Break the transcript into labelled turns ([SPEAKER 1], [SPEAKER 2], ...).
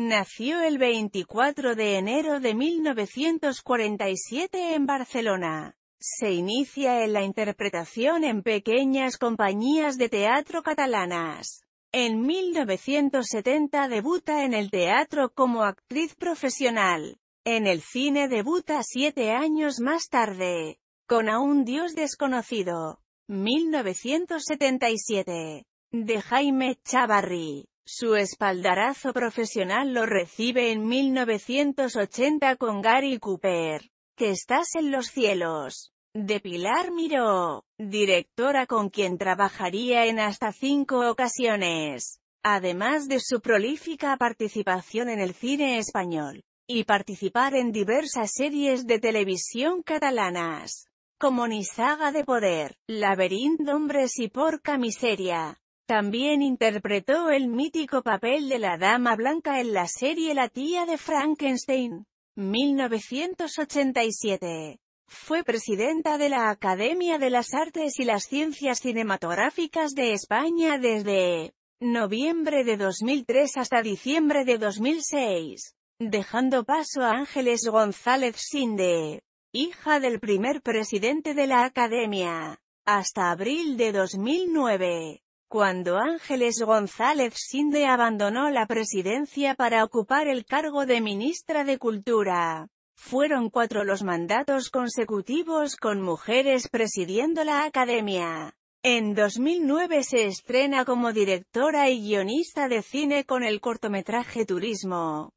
[SPEAKER 1] Nació el 24 de enero de 1947 en Barcelona. Se inicia en la interpretación en pequeñas compañías de teatro catalanas. En 1970 debuta en el teatro como actriz profesional. En el cine debuta siete años más tarde, con A un Dios desconocido, 1977, de Jaime Chavarri. Su espaldarazo profesional lo recibe en 1980 con Gary Cooper. Que estás en los cielos. De Pilar Miró, directora con quien trabajaría en hasta cinco ocasiones. Además de su prolífica participación en el cine español. Y participar en diversas series de televisión catalanas. Como Nizaga de Poder, Laberinto Hombres y Porca Miseria. También interpretó el mítico papel de la Dama Blanca en la serie La tía de Frankenstein, 1987. Fue presidenta de la Academia de las Artes y las Ciencias Cinematográficas de España desde noviembre de 2003 hasta diciembre de 2006, dejando paso a Ángeles González Sinde, hija del primer presidente de la Academia, hasta abril de 2009. Cuando Ángeles González Sinde abandonó la presidencia para ocupar el cargo de ministra de Cultura, fueron cuatro los mandatos consecutivos con mujeres presidiendo la academia. En 2009 se estrena como directora y guionista de cine con el cortometraje Turismo.